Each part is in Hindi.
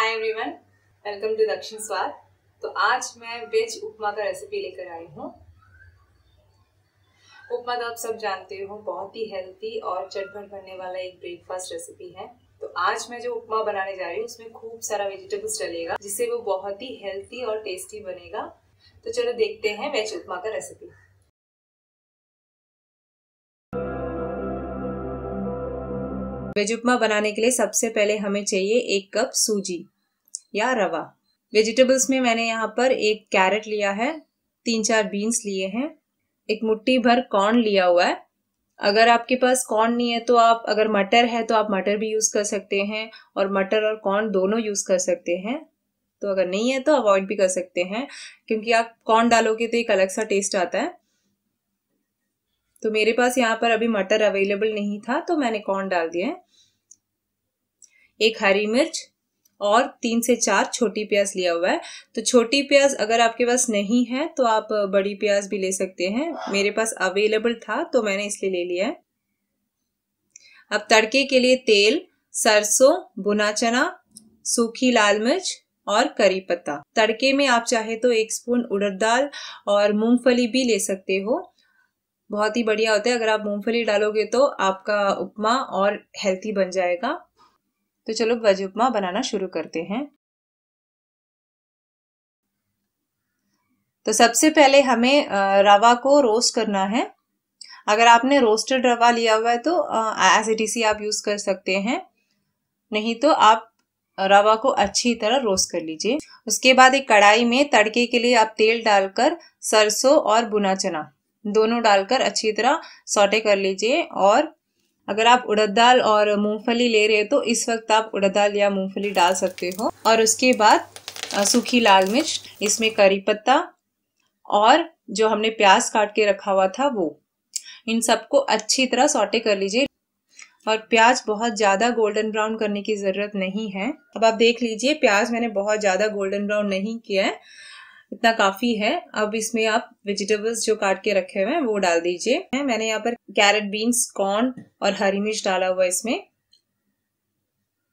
हाय एवरीवन वेलकम टू दक्षिण स्वाद तो आज मैं वेज उपमा का रेसिपी लेकर आई हूँ उपमा तो आप सब जानते हो बहुत ही हेल्थी और चटभट भरने वाला एक ब्रेकफास्ट रेसिपी है तो आज मैं जो उपमा बनाने जा रही हूँ उसमें खूब सारा वेजिटेबल्स डलेगा जिससे वो बहुत ही हेल्थी और टेस्टी बनेगा तो चलो देखते हैं वेज उपमा का रेसिपी वेज उपमा बनाने के लिए सबसे पहले हमें चाहिए एक कप सूजी या रवा वेजिटेबल्स में मैंने यहाँ पर एक कैरेट लिया है तीन चार बीन्स लिए हैं एक मुट्ठी भर कॉर्न लिया हुआ है अगर आपके पास कॉर्न नहीं है तो आप अगर मटर है तो आप मटर भी यूज़ कर सकते हैं और मटर और कॉर्न दोनों यूज़ कर सकते हैं तो अगर नहीं है तो अवॉइड भी कर सकते हैं क्योंकि आप कॉर्न डालोगे तो एक अलग सा टेस्ट आता है तो मेरे पास यहाँ पर अभी मटर अवेलेबल नहीं था तो मैंने कॉर्न डाल दिया है एक हरी मिर्च और तीन से चार छोटी प्याज लिया हुआ है तो छोटी प्याज अगर आपके पास नहीं है तो आप बड़ी प्याज भी ले सकते हैं मेरे पास अवेलेबल था तो मैंने इसलिए ले लिया है अब तड़के के लिए तेल सरसों बुना चना सूखी लाल मिर्च और करी पत्ता तड़के में आप चाहे तो एक स्पून उड़द दाल और मूंगफली भी ले सकते हो बहुत ही बढ़िया होता है अगर आप मूंगफली डालोगे तो आपका उपमा और हेल्थी बन जाएगा तो चलो वज उपमा बनाना शुरू करते हैं तो सबसे पहले हमें रवा को रोस्ट करना है अगर आपने रोस्टेड रवा लिया हुआ है तो एज इट आप यूज़ कर सकते हैं नहीं तो आप रवा को अच्छी तरह रोस्ट कर लीजिए उसके बाद एक कढ़ाई में तड़के के लिए आप तेल डालकर सरसों और बुना चना दोनों डालकर अच्छी तरह सोटे कर लीजिए और अगर आप उड़द दाल और मूंगफली ले रहे हो तो इस वक्त आप उड़द दाल या मूंगफली डाल सकते हो और उसके बाद सूखी लाल मिर्च इसमें करी पत्ता और जो हमने प्याज काट के रखा हुआ था वो इन सबको अच्छी तरह सोटे कर लीजिए और प्याज बहुत ज़्यादा गोल्डन ब्राउन करने की ज़रूरत नहीं है अब आप देख लीजिए प्याज मैंने बहुत ज़्यादा गोल्डन ब्राउन नहीं किया है इतना काफी है अब इसमें आप वेजिटेबल्स जो काट के रखे हुए हैं वो डाल दीजिए मैंने यहाँ पर कैरेट बीन्स कॉर्न और हरी मिर्च डाला हुआ है इसमें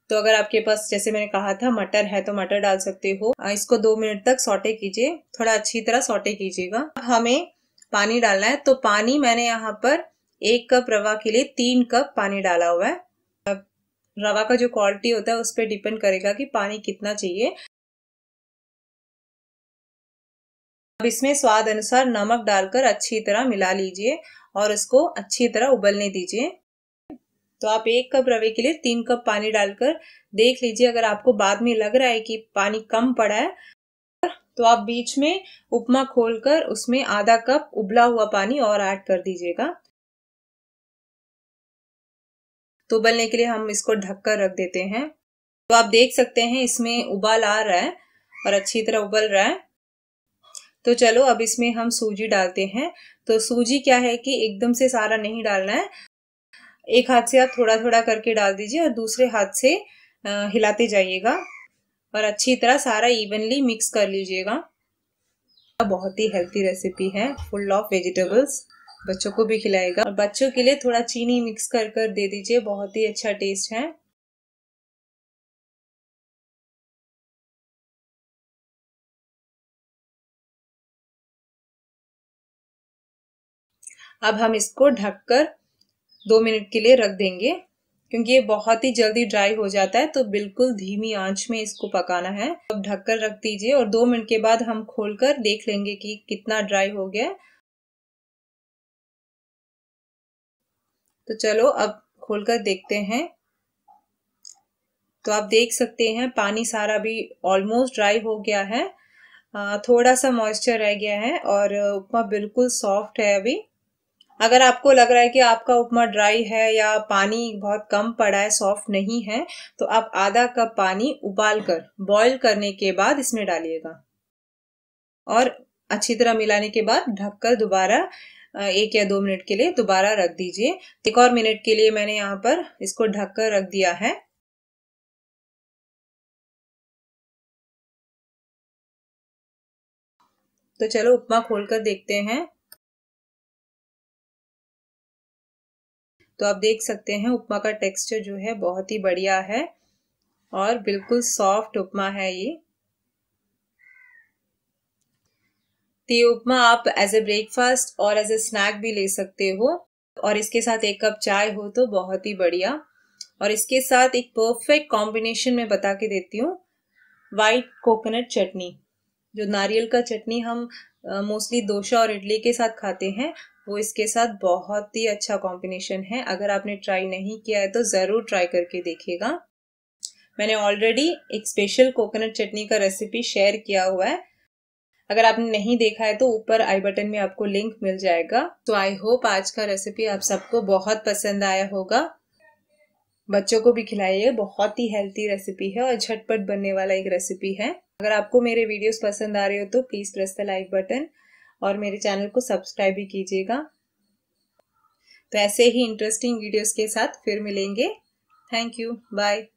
तो अगर आपके पास जैसे मैंने कहा था मटर है तो मटर डाल सकते हो इसको दो मिनट तक सोटे कीजिए थोड़ा अच्छी तरह सोटे कीजिएगा हमें पानी डालना है तो पानी मैंने यहाँ पर एक कप रवा के लिए तीन कप पानी डाला हुआ है रवा का जो क्वालिटी होता है उस पर डिपेंड करेगा कि पानी कितना चाहिए अब इसमें स्वाद अनुसार नमक डालकर अच्छी तरह मिला लीजिए और इसको अच्छी तरह उबलने दीजिए तो आप एक कप रवे के लिए तीन कप पानी डालकर देख लीजिए अगर आपको बाद में लग रहा है कि पानी कम पड़ा है तो आप बीच में उपमा खोलकर उसमें आधा कप उबला हुआ पानी और ऐड कर दीजिएगा तो उबलने के लिए हम इसको ढककर रख देते हैं तो आप देख सकते हैं इसमें उबाल आ रहा है और अच्छी तरह उबल रहा है तो चलो अब इसमें हम सूजी डालते हैं तो सूजी क्या है कि एकदम से सारा नहीं डालना है एक हाथ से आप थोड़ा थोड़ा करके डाल दीजिए और दूसरे हाथ से हिलाते जाइएगा और अच्छी तरह सारा इवनली मिक्स कर लीजिएगा बहुत ही हेल्थी रेसिपी है फुल ऑफ वेजिटेबल्स बच्चों को भी खिलाएगा और बच्चों के लिए थोड़ा चीनी मिक्स कर कर दे दीजिए बहुत ही अच्छा टेस्ट है अब हम इसको ढककर दो मिनट के लिए रख देंगे क्योंकि ये बहुत ही जल्दी ड्राई हो जाता है तो बिल्कुल धीमी आंच में इसको पकाना है अब ढककर रख दीजिए और दो मिनट के बाद हम खोलकर देख लेंगे कि कितना ड्राई हो गया तो चलो अब खोलकर देखते हैं तो आप देख सकते हैं पानी सारा भी ऑलमोस्ट ड्राई हो गया है थोड़ा सा मॉइस्चर रह गया है और उपमा बिल्कुल सॉफ्ट है अभी अगर आपको लग रहा है कि आपका उपमा ड्राई है या पानी बहुत कम पड़ा है सॉफ्ट नहीं है तो आप आधा कप पानी उबाल कर बॉयल करने के बाद इसमें डालिएगा और अच्छी तरह मिलाने के बाद ढककर दोबारा एक या दो मिनट के लिए दोबारा रख दीजिए एक और मिनट के लिए मैंने यहाँ पर इसको ढककर रख दिया है तो चलो उपमा खोलकर देखते हैं तो आप देख सकते हैं उपमा का टेक्सचर जो है बहुत ही बढ़िया है और बिल्कुल सॉफ्ट उपमा है ये तो ये उपमा आप एज ए ब्रेकफास्ट और एज ए स्नैक भी ले सकते हो और इसके साथ एक कप चाय हो तो बहुत ही बढ़िया और इसके साथ एक परफेक्ट कॉम्बिनेशन में बता के देती हूँ वाइट कोकोनट चटनी जो नारियल का चटनी हम मोस्टली डोसा और इडली के साथ खाते हैं वो इसके साथ बहुत ही अच्छा कॉम्बिनेशन है अगर आपने ट्राई नहीं किया है तो ज़रूर ट्राई करके देखिएगा मैंने ऑलरेडी एक स्पेशल कोकोनट चटनी का रेसिपी शेयर किया हुआ है अगर आपने नहीं देखा है तो ऊपर आई बटन में आपको लिंक मिल जाएगा तो आई होप आज का रेसिपी आप सबको बहुत पसंद आया होगा बच्चों को भी खिलाइए बहुत ही हेल्थी रेसिपी है और झटपट बनने वाला एक रेसिपी है अगर आपको मेरे वीडियोस पसंद आ रहे हो तो please press the like button और मेरे चैनल को सब्सक्राइब भी कीजिएगा तो ऐसे ही इंटरेस्टिंग वीडियोस के साथ फिर मिलेंगे थैंक यू बाय